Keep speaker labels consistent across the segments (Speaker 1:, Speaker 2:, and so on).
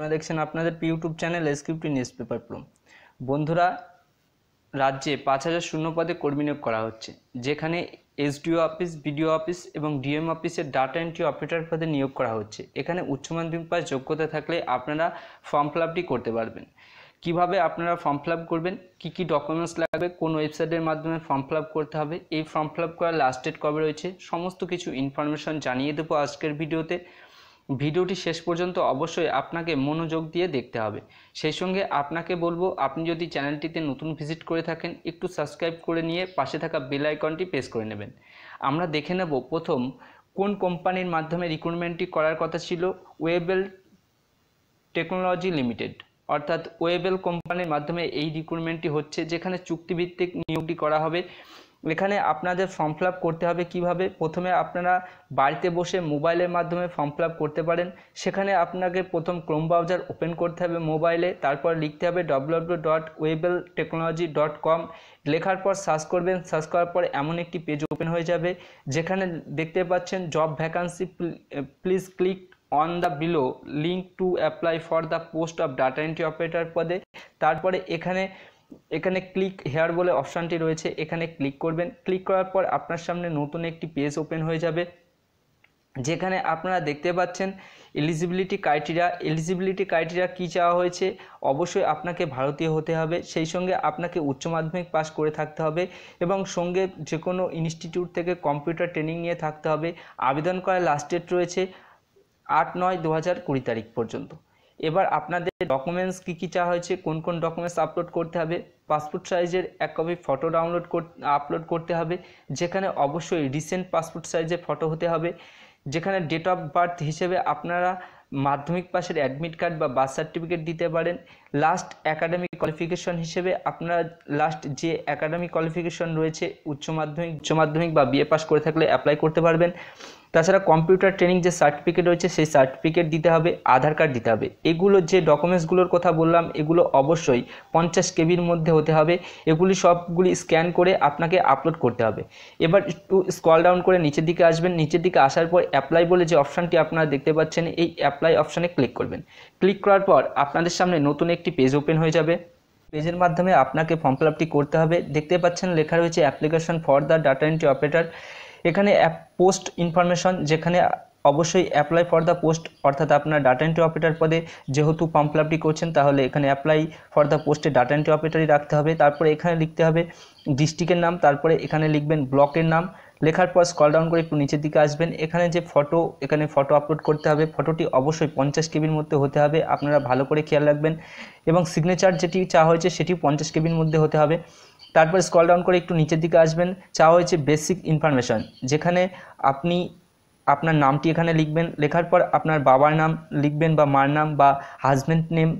Speaker 1: আপনারা দেখছেন আপনাদের ইউটিউব চ্যানেল এসক্রিপ্টি নিউজ পেপার প্রম বন্ধুরা রাজ্যে পাঁচ হাজার শূন্য পদে কর্মী নিয়োগ করা হচ্ছে যেখানে এসডিও অফিস বিডিও অফিস এবং ডিএম অফিসের ডাটা এন্ট্রি অপারেটর পদে নিয়োগ করা হচ্ছে এখানে উচ্চ মাধ্যমিক পাশ যোগ্যতা থাকলে আপনারা ফর্ম ফিল আপটি করতে পারবেন কিভাবে আপনারা ফর্ম ফিল আপ করবেন কী কী ডকুমেন্টস লাগবে কোন ওয়েবসাইটের মাধ্যমে ফর্ম ফিল আপ করতে হবে এই ফর্ম ফিল আপ করার লাস্ট ডেট কবে রয়েছে সমস্ত কিছু ইনফরমেশন জানিয়ে দেবো আজকের ভিডিওতে ভিডিওটি শেষ পর্যন্ত অবশ্যই আপনাকে মনোযোগ দিয়ে দেখতে হবে সেই সঙ্গে আপনাকে বলবো আপনি যদি চ্যানেলটিতে নতুন ভিজিট করে থাকেন একটু সাবস্ক্রাইব করে নিয়ে পাশে থাকা বেল আইকনটি প্রেস করে নেবেন আমরা দেখে নেব প্রথম কোন কোম্পানির মাধ্যমে রিক্রুটমেন্টটি করার কথা ছিল ওয়েবেল টেকনোলজি লিমিটেড অর্থাৎ ওয়েবেল কোম্পানির মাধ্যমে এই রিক্রুটমেন্টটি হচ্ছে যেখানে চুক্তিভিত্তিক নিয়োগটি করা হবে এখানে আপনাদের ফর্ম ফিল করতে হবে কিভাবে প্রথমে আপনারা বাড়িতে বসে মোবাইলের মাধ্যমে ফর্ম ফিল করতে পারেন সেখানে আপনাকে প্রথম ক্রোম ব্রাউজার ওপেন করতে হবে মোবাইলে তারপর লিখতে হবে W dot Webel technology dot com লেখার পর সার্চ করবেন সার্চ করার পর এমন একটি পেজ ওপেন হয়ে যাবে যেখানে দেখতে পাচ্ছেন job vacancy please click on the below link to apply for the post of data entry operator পদে তারপরে এখানে এখানে ক্লিক হেয়ার বলে অপশানটি রয়েছে এখানে ক্লিক করবেন ক্লিক করার পর আপনার সামনে নতুন একটি পেজ ওপেন হয়ে যাবে যেখানে আপনারা দেখতে পাচ্ছেন এলিজিবিলিটি ক্রাইটেরিয়া এলিজিবিলিটি ক্রাইটেরিয়া কী চাওয়া হয়েছে অবশ্যই আপনাকে ভারতীয় হতে হবে সেই সঙ্গে আপনাকে উচ্চ মাধ্যমিক পাস করে থাকতে হবে এবং সঙ্গে যে কোনো ইনস্টিটিউট থেকে কম্পিউটার ট্রেনিং নিয়ে থাকতে হবে আবেদন করার লাস্ট ডেট রয়েছে আট নয় দু হাজার কুড়ি তারিখ পর্যন্ত এবার আপনাদের ডকুমেন্টস কী কী চাওয়া হয়েছে কোন কোন ডকুমেন্টস আপলোড করতে হবে পাসপোর্ট সাইজের এক কপি ফটো ডাউনলোড আপলোড করতে হবে যেখানে অবশ্যই রিসেন্ট পাসপোর্ট সাইজের ফটো হতে হবে যেখানে ডেট অফ বার্থ হিসেবে আপনারা মাধ্যমিক পাশের অ্যাডমিট কার্ড বা বার্থ সার্টিফিকেট দিতে পারেন লাস্ট একাডেমিক কোয়ালিফিকেশন হিসেবে আপনারা লাস্ট যে একাডেমিক কোয়ালিফিকেশন রয়েছে উচ্চ মাধ্যমিক উচ্চ মাধ্যমিক বা বিএ পাস করে থাকলে অ্যাপ্লাই করতে পারবেন তাছাড়া কম্পিউটার ট্রেনিং যে সার্টিফিকেট রয়েছে সেই সার্টিফিকেট দিতে হবে আধার কার্ড দিতে হবে এগুলো যে ডকুমেন্টসগুলোর কথা বললাম এগুলো অবশ্যই পঞ্চাশ কেবির মধ্যে হতে হবে এগুলি সবগুলি স্ক্যান করে আপনাকে আপলোড করতে হবে এবার একটু স্কল ডাউন করে নিচের দিকে আসবেন নিচের দিকে আসার পর অ্যাপ্লাই বলে যে অপশানটি আপনারা দেখতে পাচ্ছেন এই অ্যাপ্লাই অপশানে ক্লিক করবেন ক্লিক করার পর আপনাদের সামনে নতুন একটি পেজ ওপেন হয়ে যাবে পেজের মাধ্যমে আপনাকে ফর্ম ফিল করতে হবে দেখতে পাচ্ছেন লেখা রয়েছে application for the data entry operator এখানে পোস্ট ইনফরমেশন যেখানে অবশ্যই অ্যাপ্লাই ফর দ্য পোস্ট অর্থাৎ আপনার ডাটা এন্ট্রি অপারেটর পদে যেহেতু ফর্ম আপটি করছেন তাহলে এখানে অ্যাপ্লাই ফর দ্য পোস্টে ডাটা এন্ট্রি অপারেটরই রাখতে হবে তারপরে এখানে লিখতে হবে ডিস্ট্রিক্টের নাম তারপরে এখানে লিখবেন ব্লকের নাম লেখার পর স্কল ডাউন করে একটু নিচের দিকে আসবেন এখানে যে ফটো এখানে ফটো আপলোড করতে হবে ফটোটি অবশ্যই পঞ্চাশ কেবির মধ্যে হতে হবে আপনারা ভালো করে খেয়াল রাখবেন এবং সিগনেচার যেটি চা হয়েছে সেটি পঞ্চাশ কেবির মধ্যে হতে হবে তারপর স্কল ডাউন করে একটু নিচের দিকে আসবেন চাওয়া হয়েছে বেসিক ইনফরমেশান যেখানে আপনি আপনার নামটি এখানে লিখবেন লেখার পর আপনার বাবার নাম লিখবেন বা মার নাম বা হাজব্যান্ড নেম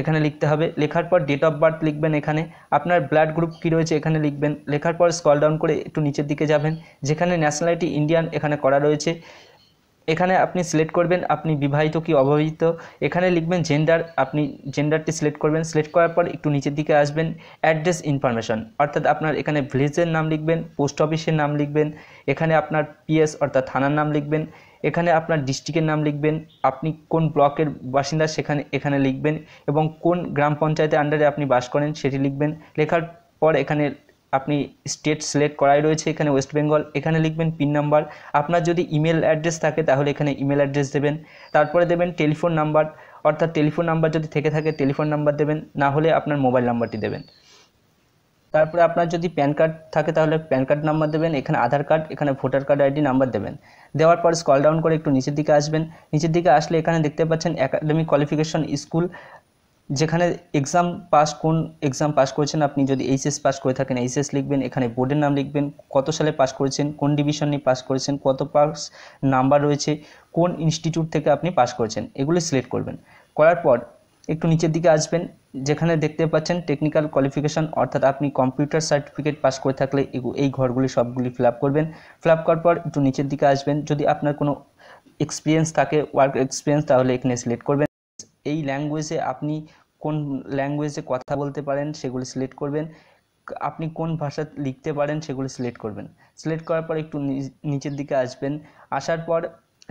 Speaker 1: এখানে লিখতে হবে লেখার পর ডেট অফ বার্থ লিখবেন এখানে আপনার ব্লাড গ্রুপ কী রয়েছে এখানে লিখবেন লেখার পর স্কল ডাউন করে একটু নিচের দিকে যাবেন যেখানে ন্যাশনালিটি ইন্ডিয়ান এখানে করা রয়েছে এখানে আপনি সিলেক্ট করবেন আপনি বিবাহিত কি অবিবাহিত এখানে লিখবেন জেন্ডার আপনি জেন্ডারটি সিলেক্ট করবেন সিলেক্ট করার পর একটু নিচের দিকে আসবেন অ্যাড্রেস ইনফরমেশন অর্থাৎ আপনার এখানে ভিলেজের নাম লিখবেন পোস্ট অফিসের নাম লিখবেন এখানে আপনার পিএস অর্থাৎ থানার নাম লিখবেন এখানে আপনার ডিস্ট্রিক্টের নাম লিখবেন আপনি কোন ব্লকের বাসিন্দা সেখানে এখানে লিখবেন এবং কোন গ্রাম পঞ্চায়েতের আন্ডারে আপনি বাস করেন সেটি লিখবেন লেখার পর এখানে আপনি স্টেট সিলেক্ট করাই রয়েছে এখানে ওয়েস্ট বেঙ্গল এখানে লিখবেন পিন নাম্বার আপনার যদি ইমেল অ্যাড্রেস থাকে তাহলে এখানে ইমেল অ্যাড্রেস দেবেন তারপরে দেবেন টেলিফোন নাম্বার অর্থাৎ টেলিফোন নাম্বার যদি থেকে থাকে টেলিফোন নাম্বার দেবেন না হলে আপনার মোবাইল নাম্বারটি দেবেন তারপরে আপনার যদি প্যান কার্ড থাকে তাহলে প্যান কার্ড নাম্বার দেবেন এখানে আধার কার্ড এখানে ভোটার কার্ড আইডি নাম্বার দেবেন দেওয়ার পর স্কল ডাউন করে একটু নিচের দিকে আসবেন নিচের দিকে আসলে এখানে দেখতে পাচ্ছেন একাডেমিক কোয়ালিফিকেশন স্কুল যেখানে এক্সাম পাস কোন এক্সাম পাস করেছেন আপনি যদি এইচএস পাস করে থাকেন এইচএস লিখবেন এখানে বোর্ডের নাম লিখবেন কত সালে পাস করেছেন কোন ডিভিশন নিয়ে পাস করেছেন কত পাস নাম্বার রয়েছে কোন ইনস্টিটিউট থেকে আপনি পাস করেছেন এগুলো সিলেক্ট করবেন করার পর একটু নিচের দিকে আসবেন যেখানে দেখতে পাচ্ছেন টেকনিক্যাল কোয়ালিফিকেশান অর্থাৎ আপনি কম্পিউটার সার্টিফিকেট পাস করে থাকলে এই ঘরগুলি সবগুলি ফিল করবেন ফিল করার পর একটু নিচের দিকে আসবেন যদি আপনার কোনো এক্সপিরিয়েন্স থাকে ওয়ার্ক এক্সপিরিয়েন্স তাহলে এখানে সিলেক্ট করবেন এই ল্যাঙ্গুয়েজে আপনি কোন ল্যাঙ্গুয়েজে কথা বলতে পারেন সেগুলি সিলেক্ট করবেন আপনি কোন ভাষা লিখতে পারেন সেগুলি সিলেক্ট করবেন সিলেক্ট করার পর একটু নিচের দিকে আসবেন আসার পর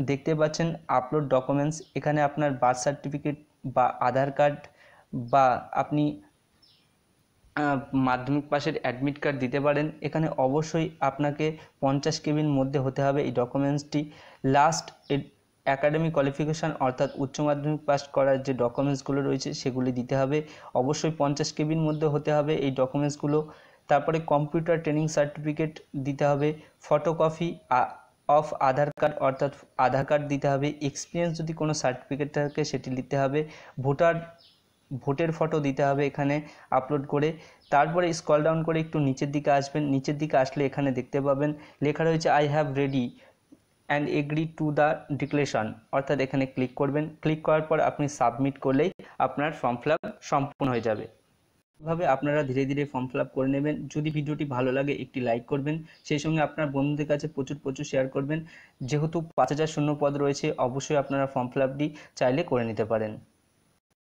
Speaker 1: দেখতে পাচ্ছেন আপলোড ডকুমেন্টস এখানে আপনার বার্থ সার্টিফিকেট বা আধার কার্ড বা আপনি মাধ্যমিক পাশের অ্যাডমিট কার্ড দিতে পারেন এখানে অবশ্যই আপনাকে পঞ্চাশ কেবির মধ্যে হতে হবে এই ডকুমেন্টসটি লাস্ট অ্যাকাডেমিক কোয়ালিফিকেশান অর্থাৎ উচ্চ মাধ্যমিক পাস করার যে ডকুমেন্টসগুলো রয়েছে সেগুলি দিতে হবে অবশ্যই পঞ্চাশ কেবির মধ্যে হতে হবে এই ডকুমেন্টসগুলো তারপরে কম্পিউটার ট্রেনিং সার্টিফিকেট দিতে হবে ফটোকপি অফ আধার কার্ড অর্থাৎ আধার কার্ড দিতে হবে এক্সপিরিয়েন্স যদি কোনো সার্টিফিকেট থাকে সেটি দিতে হবে ভোটার ভোটের ফটো দিতে হবে এখানে আপলোড করে তারপরে স্কল ডাউন করে একটু নিচের দিকে আসবেন নিচের দিকে আসলে এখানে দেখতে পাবেন লেখা রয়েছে I have read and agree to the declaration অর্থাৎ এখানে ক্লিক করবেন ক্লিক করার পর আপনি সাবমিট করলেই আপনার ফর্ম ফিল সম্পূর্ণ হয়ে যাবে ভাবে আপনারা ধীরে ধীরে ফর্ম ফিল করে নেবেন যদি ভিডিওটি ভালো লাগে একটি লাইক করবেন সেই সঙ্গে আপনার বন্ধুদের কাছে প্রচুর প্রচুর শেয়ার করবেন যেহেতু পাঁচ হাজার শূন্য পদ রয়েছে অবশ্যই আপনারা ফর্ম ফিল চাইলে করে নিতে পারেন